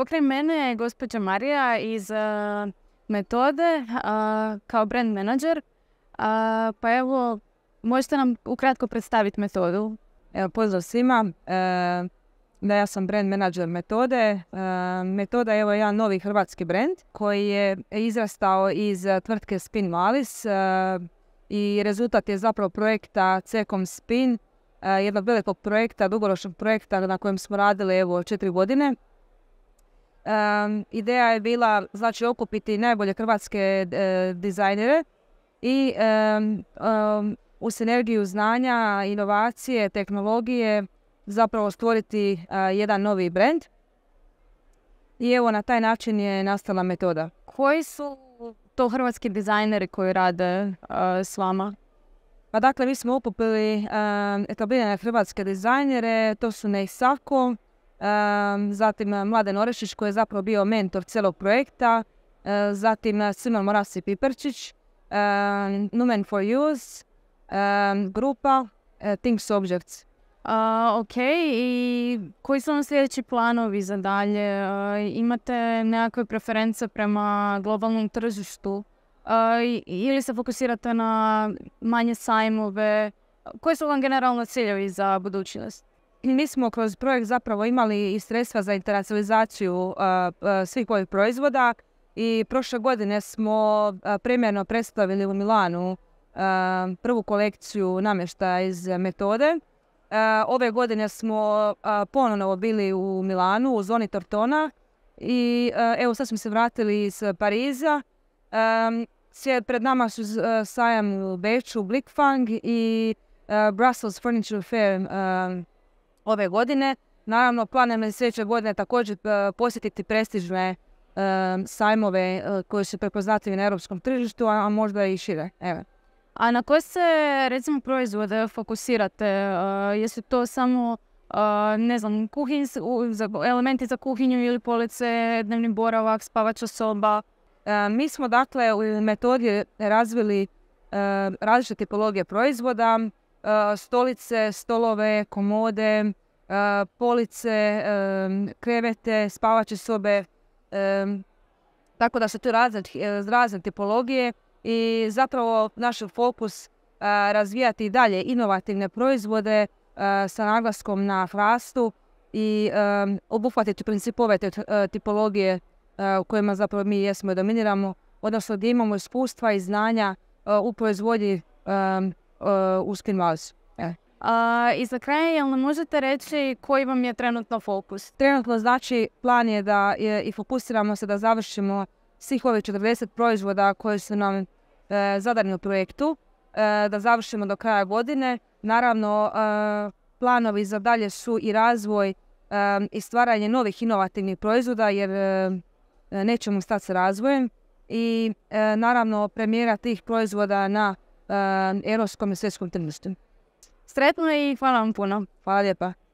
Pokraj mene je gospođa Marija iz eh, metode eh, kao brand menadžer. Eh, pa evo, možete nam ukratko predstaviti metodu? Evo, pozdrav svima. da, ja sam brand menadžer metode. metoda je evo jedan novi hrvatski brand koji je izrastao iz tvrtke Spin Malis i rezultat je zapravo projekta Cekom Spin, jednog velikog projekta, dugoročnog projekta na kojem smo radili evo četiri godine ideja je bila znači okupiti najbolje hrvatske e, dizajnere i u sinergiju znanja, inovacije, tehnologije zapravo stvoriti e, jedan novi brand. I evo na taj način je nastala metoda. Koji su to hrvatski dizajneri koji rade e, s vama? Pa dakle, mi smo okupili etablirane hrvatske dizajnere, to su nesako zatim eh, Mladen Orešić koji je zapravo bio mentor celog projekta, eh, zatim eh, Simon Morasi Piperčić, Numen for Use, grupa Things Objects. ok, i koji su vam sljedeći planovi za dalje? imate nekakve preference prema globalnom tržištu? ili se fokusirate na manje sajmove? Koji su vam generalno ciljevi za budućnost? mi smo kroz projekt zapravo imali i sredstva za internacionalizaciju uh, uh, svih ovih proizvoda i prošle godine smo uh, premjerno predstavili u Milanu prvu kolekciju namještaja iz metode. Ove godine smo ponovno bili u Milanu, u zoni Tortona i evo sad smo se vratili iz Pariza. Um, Sjed pred nama su sajam u Beču, Blikfang i Brussels Furniture Fair um, ove godine. Naravno, planem je sljedeće godine također e, posjetiti prestižne e, sajmove e, koji su prepoznatljivi na europskom tržištu, a, možda i šire. Evo. A na koje se, recimo, proizvode fokusirate? Jesu to samo ne znam, elementi za kuhinju ili police, dnevni boravak, spavača soba. mi smo dakle u metodi razvili različite tipologije proizvoda stolice, stolove, komode, police, krevete, spavače sobe, tako da se tu razne, razne tipologije i zapravo naš fokus razvijati i dalje inovativne proizvode sa naglaskom na hrastu i obuhvatiti principove tipologije u kojima zapravo mi jesmo i dominiramo, odnosno da imamo iskustva i znanja u proizvodnji Eh, u vas. E. I za kraj, jel nam možete reći koji vam je trenutno fokus? Trenutno znači plan je da i fokusiramo se da završimo svih ovih 40 proizvoda koje su nam e, zadani u projektu, e, da završimo do kraja godine. Naravno, planovi za dalje su i razvoj i stvaranje novih inovativnih proizvoda jer nećemo stati sa razvojem i naravno premijera tih proizvoda na Ehm, europskom i svjetskom tržištu. Sretno i hvala vam puno. Hvala lijepa.